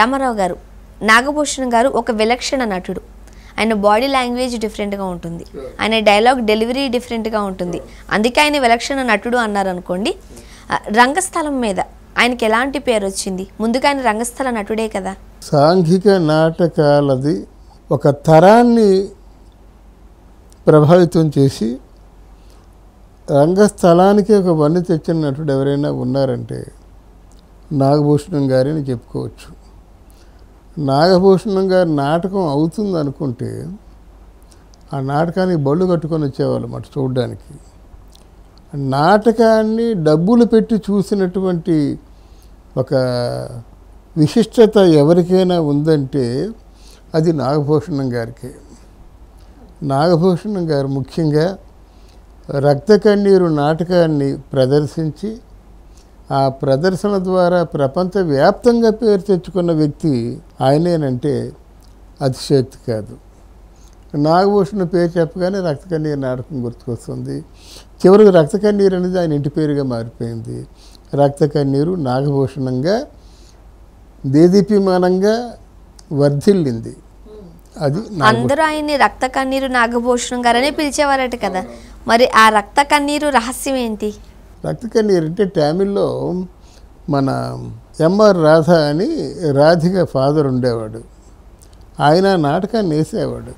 రామారావు గారు నాగభూషణ్ గారు ఒక విలక్షణ నటుడు ఆయన బాడీ లాంగ్వేజ్ డిఫరెంట్గా ఉంటుంది ఆయన డైలాగ్ డెలివరీ డిఫరెంట్గా ఉంటుంది అందుకే ఆయన విలక్షణ నటుడు అన్నారనుకోండి రంగస్థలం మీద ఆయనకి ఎలాంటి పేరు వచ్చింది ముందుగా ఆయన రంగస్థల నటుడే కదా సాంఘిక నాటకాలది ఒక తరాన్ని ప్రభావితం చేసి రంగస్థలానికి ఒక వన్ని తెచ్చిన నటుడు ఎవరైనా ఉన్నారంటే నాగభూషణం గారిని చెప్పుకోవచ్చు నాగభూషణం గారి నాటకం అవుతుంది అనుకుంటే ఆ నాటకానికి బళ్ళు కట్టుకొని వచ్చేవాళ్ళు అన్నమాట చూడడానికి నాటకాన్ని డబ్బులు పెట్టి చూసినటువంటి ఒక విశిష్టత ఎవరికైనా ఉందంటే అది నాగభూషణం గారికి నాగభూషణం గారు ముఖ్యంగా రక్త కన్నీరు నాటకాన్ని ప్రదర్శించి ఆ ప్రదర్శన ద్వారా ప్రపంచవ్యాప్తంగా పేరు తెచ్చుకున్న వ్యక్తి ఆయనేనంటే అతిశక్తి కాదు నాగభూషణ పేరు చెప్పగానే రక్తకన్నీరు నాటకం గుర్తుకొస్తుంది చివరికి రక్తకన్నీరు అనేది ఆయన ఇంటి పేరుగా మారిపోయింది రక్తకన్నీరు నాగభూషణంగా దేదీప్యమానంగా వర్ధిల్లింది అది అందరూ ఆయన్ని రక్త కన్నీరు నాగభూషణం గారనే పిలిచేవారట కదా మరి ఆ రక్త కన్నీరు రహస్యం ఏంటి రక్త కన్నీరు అంటే టామిల్లో మన ఎంఆర్ రాధ అని రాధిక ఫాదర్ ఉండేవాడు ఆయన నాటకాన్ని వేసేవాడు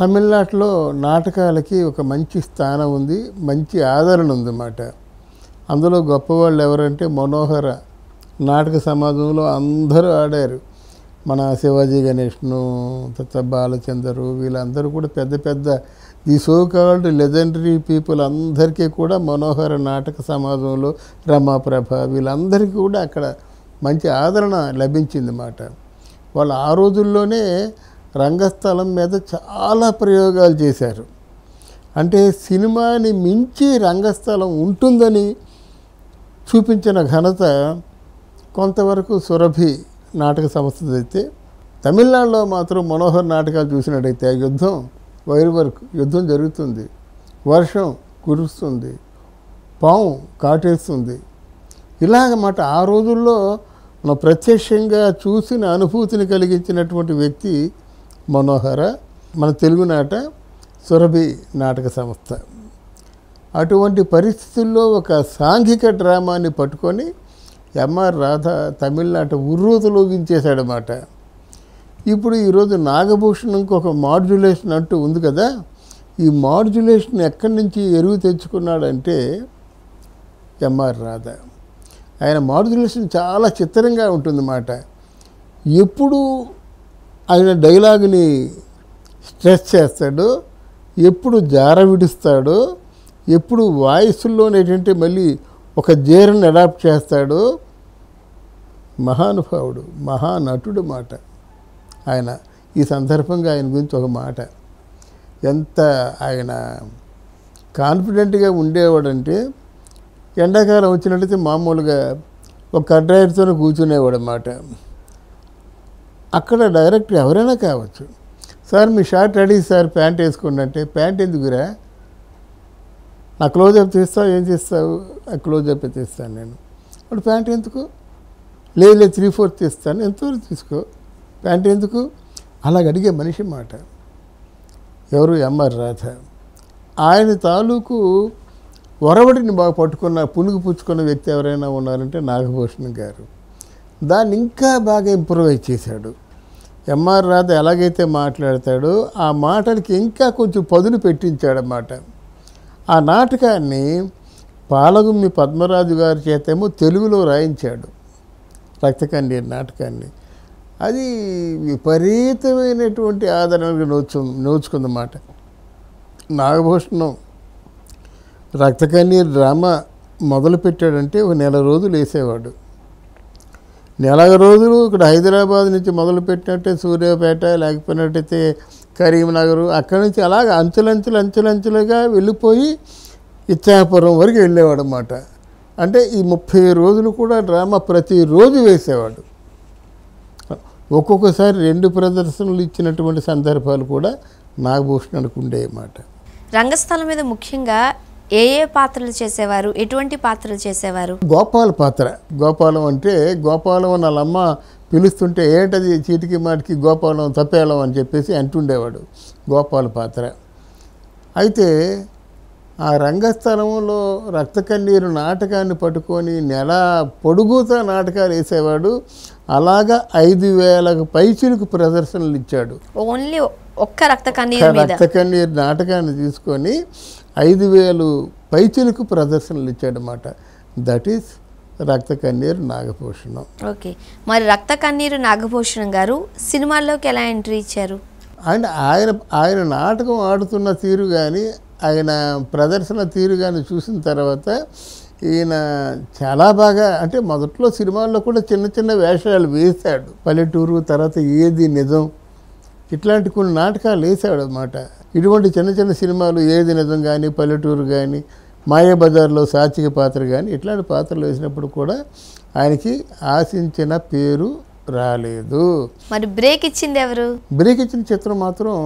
తమిళనాటిలో నాటకాలకి ఒక మంచి స్థానం ఉంది మంచి ఆదరణ ఉందన్నమాట అందులో గొప్పవాళ్ళు ఎవరంటే మనోహర నాటక సమాజంలో అందరూ ఆడారు మన శివాజీ గణేష్ను తత్త బాలచందరు వీళ్ళందరూ కూడా పెద్ద పెద్ద ఈ సోకాల్డ్ లెజెండరీ పీపుల్ అందరికీ కూడా మనోహర నాటక సమాజంలో రమాప్రభ వీళ్ళందరికీ కూడా అక్కడ మంచి ఆదరణ లభించింది మాట వాళ్ళు ఆ రోజుల్లోనే రంగస్థలం మీద చాలా ప్రయోగాలు చేశారు అంటే సినిమాని మించి రంగస్థలం ఉంటుందని చూపించిన ఘనత కొంతవరకు సురభి నాటక సంస్థ అయితే తమిళనాడులో మాత్రం మనోహర్ నాటకాలు చూసినట్టయితే ఆ యుద్ధం వైర్ వర్క్ యుద్ధం జరుగుతుంది వర్షం కురుస్తుంది పాము కాటేస్తుంది ఇలాగ మాట ఆ రోజుల్లో మనం ప్రత్యక్షంగా చూసిన అనుభూతిని కలిగించినటువంటి వ్యక్తి మనోహర మన తెలుగునాట సురభి నాటక సంస్థ అటువంటి పరిస్థితుల్లో ఒక సాంఘిక డ్రామాని పట్టుకొని ఎంఆర్ రాధ తమిళనాట ఉర్రూతలోగించేశాడనమాట ఇప్పుడు ఈరోజు నాగభూషణం ఒక మాడ్యులేషన్ అంటూ ఉంది కదా ఈ మాడ్యులేషన్ ఎక్కడి నుంచి ఎరువు తెచ్చుకున్నాడంటే ఎంఆర్ రాధా ఆయన మాడ్యులేషన్ చాలా చిత్రంగా ఉంటుందన్నమాట ఎప్పుడు ఆయన డైలాగుని స్ట్రెస్ చేస్తాడు ఎప్పుడు జార విడుస్తాడు ఎప్పుడు వాయిస్లోనేటంటే మళ్ళీ ఒక జీరని అడాప్ట్ చేస్తాడు మహానుభావుడు మహానటుడు మాట ఆయన ఈ సందర్భంగా ఆయన గురించి ఒక మాట ఎంత ఆయన కాన్ఫిడెంట్గా ఉండేవాడంటే ఎండాకాలం వచ్చినట్లయితే మామూలుగా ఒక కడ్రాయర్తో కూర్చునేవాడు అన్నమాట అక్కడ డైరెక్ట్ ఎవరైనా కావచ్చు సార్ మీ షార్ట్ రెడీ సార్ ప్యాంట్ వేసుకోండి అంటే ప్యాంట్ ఎందుకురా నా క్లోజప్ తీస్తావు ఏం చేస్తావు ఆ క్లోజప్ తీస్తాను నేను అప్పుడు ప్యాంట్ ఎందుకు లేదు లేదు త్రీ ఫోర్త్ తీస్తాను ఎంతవరకు తీసుకో ప్యాంట్ ఎందుకు అలాగ అడిగే మనిషి మాట ఎవరు ఎంఆర్ రాధ ఆయన తాలూకు వరవడిని బాగా పట్టుకున్న పులుగు పుచ్చుకున్న వ్యక్తి ఎవరైనా ఉన్నారంటే నాగభూషణ్ గారు దాన్ని ఇంకా బాగా ఇంప్రూవైజ్ చేశాడు ఎంఆర్ రాధ ఎలాగైతే మాట్లాడతాడో ఆ మాటలకి ఇంకా కొంచెం పదును పెట్టించాడన్నమాట ఆ నాటకాన్ని పాలగుమ్మి పద్మరాజు గారి చేతేమో తెలుగులో రాయించాడు రక్తకండి నాటకాన్ని అది విపరీతమైనటువంటి ఆదరణకు నోచు నోచుకుందన్నమాట నాగభూషణం రక్తకన్నీ డ్రామా మొదలుపెట్టాడంటే ఒక నెల రోజులు వేసేవాడు నెల రోజులు ఇక్కడ హైదరాబాద్ నుంచి మొదలుపెట్టినట్టే సూర్యాపేట లేకపోయినట్టయితే కరీంనగర్ అక్కడి నుంచి అలాగ అంచులంచులు అంచులంచులుగా వెళ్ళిపోయి ఇచ్చాపురం వరకు వెళ్ళేవాడు అన్నమాట అంటే ఈ ముప్పై రోజులు కూడా డ్రామా ప్రతిరోజు వేసేవాడు ఒక్కొక్కసారి రెండు ప్రదర్శనలు ఇచ్చినటువంటి సందర్భాలు కూడా నాగభూషణ్ ఉండే అన్నమాట రంగస్థలం మీద ముఖ్యంగా ఏ ఏ పాత్రలు చేసేవారు ఎటువంటి పాత్రలు చేసేవారు గోపాల పాత్ర గోపాలం అంటే గోపాలం అని వాళ్ళమ్మ పిలుస్తుంటే ఏటది చీటికి మాటికి గోపాలం తప్పేలం అని చెప్పేసి అంటుండేవాడు గోపాల పాత్ర అయితే ఆ రంగస్థలంలో రక్తకన్నీరు నాటకాన్ని పట్టుకొని నెల పొడుగుతా నాటకాలు వేసేవాడు అలాగా ఐదు వేలకు పైచులకు ప్రదర్శనలు ఇచ్చాడు ఓన్లీ ఒక్క రక్త రక్త కన్నీరు నాటకాన్ని తీసుకొని ఐదు వేలు పైచులకు ప్రదర్శనలు ఇచ్చాడనమాట దట్ ఈస్ రక్త కన్నీరు నాగభూషణం ఓకే మరి రక్త కన్నీరు నాగభూషణం గారు సినిమాల్లోకి ఎలా ఎంట్రీ ఇచ్చారు అండ్ ఆయన ఆయన నాటకం ఆడుతున్న తీరు కానీ ఆయన ప్రదర్శన తీరు కానీ చూసిన తర్వాత ఈయన చాలా బాగా అంటే మొదట్లో సినిమాల్లో కూడా చిన్న చిన్న వేషాలు వేశాడు పల్లెటూరు తర్వాత ఏది నిజం ఇట్లాంటి కొన్ని నాటకాలు వేసాడు అనమాట ఇటువంటి చిన్న చిన్న సినిమాలు ఏది నిజం కానీ పల్లెటూరు కానీ మాయాబజార్లో సాత్విక పాత్ర కానీ ఇట్లాంటి పాత్రలు వేసినప్పుడు కూడా ఆయనకి ఆశించిన పేరు రాలేదు మరి బ్రేక్ ఇచ్చింది ఎవరు బ్రేక్ ఇచ్చిన చిత్రం మాత్రం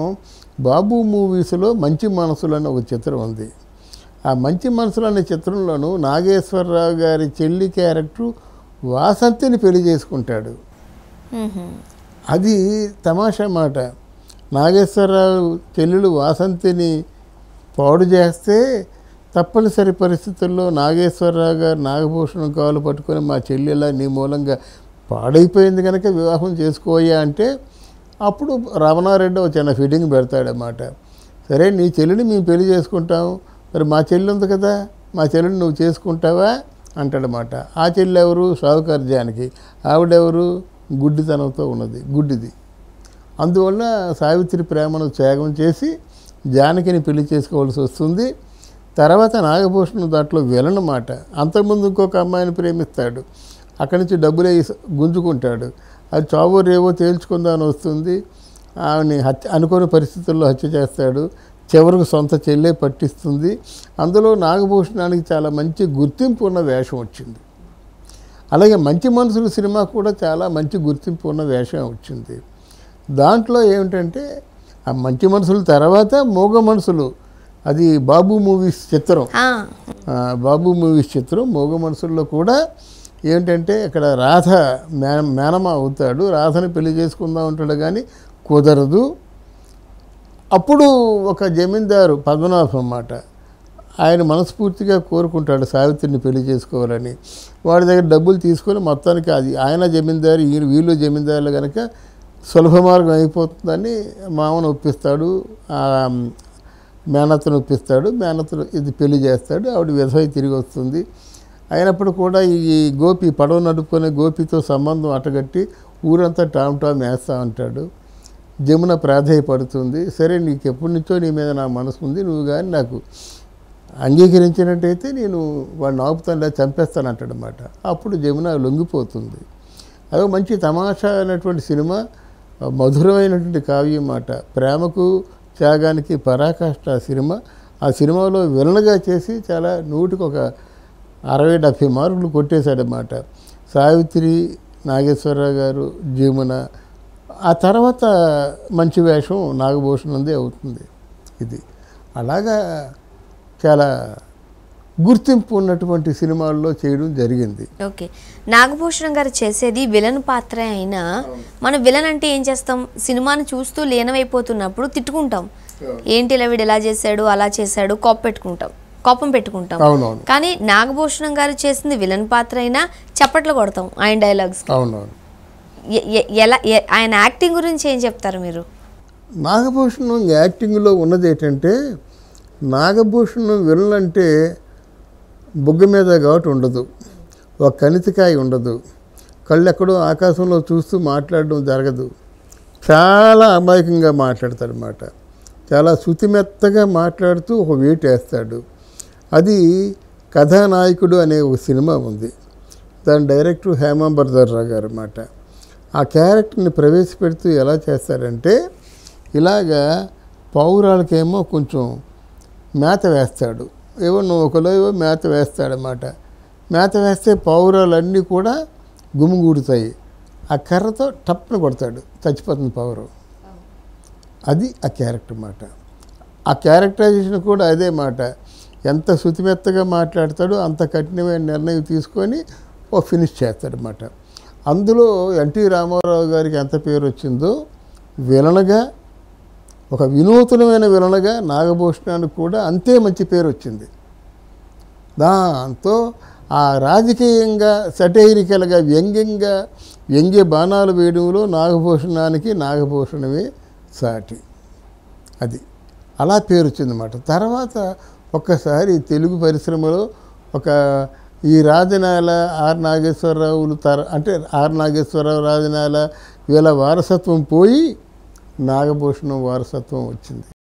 బాబు మూవీస్లో మంచి మనసులు అనే ఒక చిత్రం ఉంది ఆ మంచి మనసులు అనే చిత్రంలోనూ నాగేశ్వరరావు గారి చెల్లి క్యారెక్టరు వాసంతిని పెళ్లి చేసుకుంటాడు అది తమాషా మాట నాగేశ్వరరావు చెల్లెలు వాసంతిని పాడు చేస్తే తప్పనిసరి పరిస్థితుల్లో నాగేశ్వరరావు గారు నాగభూషణం కాలు పట్టుకొని మా చెల్లెల నీ మూలంగా పాడైపోయింది కనుక వివాహం చేసుకోయా అంటే అప్పుడు రమణారెడ్డి ఒక చిన్న ఫిట్టింగ్ పెడతాడన్నమాట సరే నీ చెల్లిని మేము పెళ్లి చేసుకుంటాం మరి మా చెల్లి ఉంది కదా మా చెల్లిని నువ్వు చేసుకుంటావా అంటాడనమాట ఆ చెల్లి ఎవరు సాహుకారు జానకి ఆవిడెవరు గుడ్డితనంతో ఉన్నది గుడ్డిది అందువల్ల సావిత్రి ప్రేమను త్యాగం చేసి జానకిని పెళ్లి చేసుకోవాల్సి వస్తుంది తర్వాత నాగభూషణం దాంట్లో వెళ్ళనమాట అంతకుముందు ఇంకొక అమ్మాయిని ప్రేమిస్తాడు అక్కడి నుంచి డబ్బులే గుంజుకుంటాడు అది చావో రేవో తేల్చుకుందామని వస్తుంది ఆమెని హత్య అనుకోని పరిస్థితుల్లో హత్య చేస్తాడు చివరికి సొంత చెల్లే పట్టిస్తుంది అందులో నాగభూషణానికి చాలా మంచి గుర్తింపు ఉన్న వేషం వచ్చింది అలాగే మంచి మనుషులు సినిమా కూడా చాలా మంచి గుర్తింపు ఉన్న వేషం వచ్చింది దాంట్లో ఏమిటంటే ఆ మంచి మనుషుల తర్వాత మోగ మనుషులు అది బాబు మూవీస్ చిత్రం బాబు మూవీస్ చిత్రం మోగ మనుషుల్లో కూడా ఏంటంటే ఇక్కడ రాధ మే మేనమ అవుతాడు రాధని పెళ్లి చేసుకుందాం ఉంటాడు కానీ కుదరదు అప్పుడు ఒక జమీందారు పద్మనాభం అన్నమాట ఆయన మనస్ఫూర్తిగా కోరుకుంటాడు సావిత్రిని పెళ్లి చేసుకోవాలని వాడి దగ్గర డబ్బులు తీసుకొని మొత్తానికి అది ఆయన జమీందారు ఈయన వీళ్ళు జమీందారులు కనుక సులభ మార్గం అయిపోతుందని మామను ఒప్పిస్తాడు మేనత్తను ఒప్పిస్తాడు మేనత్తను ఇది పెళ్లి చేస్తాడు ఆవిడ విధవై తిరిగి వస్తుంది అయినప్పుడు కూడా ఈ గోపి పడవ నడుపుకునే గోపితో సంబంధం అటగట్టి ఊరంతా టామ్ టామ్ వేస్తా ఉంటాడు జమున ప్రాధాయపడుతుంది సరే నీకు ఎప్పటి నుంచో నీ మీద నా మనసు ఉంది నువ్వు కానీ నాకు అంగీకరించినట్టయితే నేను వాడిని ఆపుతాను చంపేస్తాను అంటాడనమాట అప్పుడు జమున లొంగిపోతుంది అదో మంచి తమాషా అనేటువంటి సినిమా మధురమైనటువంటి కావ్యం మాట ప్రేమకు త్యాగానికి పరాకాష్ట సినిమా ఆ సినిమాలో విలనగా చేసి చాలా నూటికి ఒక అరవై డెబ్భై మార్కులు కొట్టేశాడనమాట సావిత్రి నాగేశ్వరరావు గారు జీమున ఆ తర్వాత మంచి వేషం అందే అవుతుంది ఇది అలాగా చాలా గుర్తింపు ఉన్నటువంటి సినిమాల్లో చేయడం జరిగింది ఓకే నాగభూషణం గారు చేసేది విలన్ పాత్ర అయినా మనం విలన్ అంటే ఏం చేస్తాం సినిమాను చూస్తూ లీనమైపోతున్నప్పుడు తిట్టుకుంటాం ఏంటి ఇలా వీడు ఎలా చేశాడు అలా చేశాడు కోప పెట్టుకుంటాం కోపం పెట్టుకుంటాం కానీ నాగభూషణం గారు చేసింది విలన్ పాత్ర అయినా చప్పట్లు కొడతాం ఆయన డైలాగ్స్ అవునవును ఎలా ఆయన యాక్టింగ్ గురించి ఏం చెప్తారు మీరు నాగభూషణం యాక్టింగ్లో ఉన్నది ఏంటంటే నాగభూషణం విలన్ అంటే బొగ్గ మీద కాబట్టి ఉండదు ఒక కనితికాయ ఉండదు కళ్ళు ఎక్కడో ఆకాశంలో చూస్తూ మాట్లాడడం జరగదు చాలా అమాయకంగా మాట్లాడతాడనమాట చాలా శుతిమెత్తగా మాట్లాడుతూ ఒక వీట్ వేస్తాడు అది కథానాయకుడు అనే ఒక సినిమా ఉంది దాని డైరెక్టర్ హేమాంబర్దర్ రావు గారు అనమాట ఆ క్యారెక్టర్ని ప్రవేశపెడుతూ ఎలా చేస్తారంటే ఇలాగా పౌరాలకేమో కొంచెం మేత వేస్తాడు ఏవో నువ్వు ఒకలో ఏవో మేత వేస్తాడనమాట మేత వేస్తే పౌరాలన్నీ కూడా గుమిగూడుతాయి ఆ కర్రతో టప్పున కొడతాడు చచ్చిపోతుంది పౌరు అది ఆ క్యారెక్టర్ మాట ఆ క్యారెక్టరైజేషన్ కూడా అదే మాట ఎంత శుతిమెత్తగా మాట్లాడతాడో అంత కఠినమైన నిర్ణయం తీసుకొని ఓ ఫినిష్ చేస్తాడనమాట అందులో ఎన్టీ రామారావు గారికి ఎంత పేరు వచ్చిందో విలనగా ఒక వినూతనమైన విలనగా నాగభూషణానికి కూడా అంతే మంచి పేరు వచ్చింది దాంతో ఆ రాజకీయంగా సటైరికలుగా వ్యంగ్యంగా వ్యంగ్య బాణాలు వేయడంలో నాగభూషణానికి నాగభూషణమే సాటి అది అలా పేరు వచ్చిందన్నమాట తర్వాత ఒక్కసారి తెలుగు పరిశ్రమలో ఒక ఈ రాజనాల ఆర్ నాగేశ్వరరావులు తర అంటే ఆర్ నాగేశ్వరరావు రాజనాల వీళ్ళ వారసత్వం పోయి నాగభూషణం వారసత్వం వచ్చింది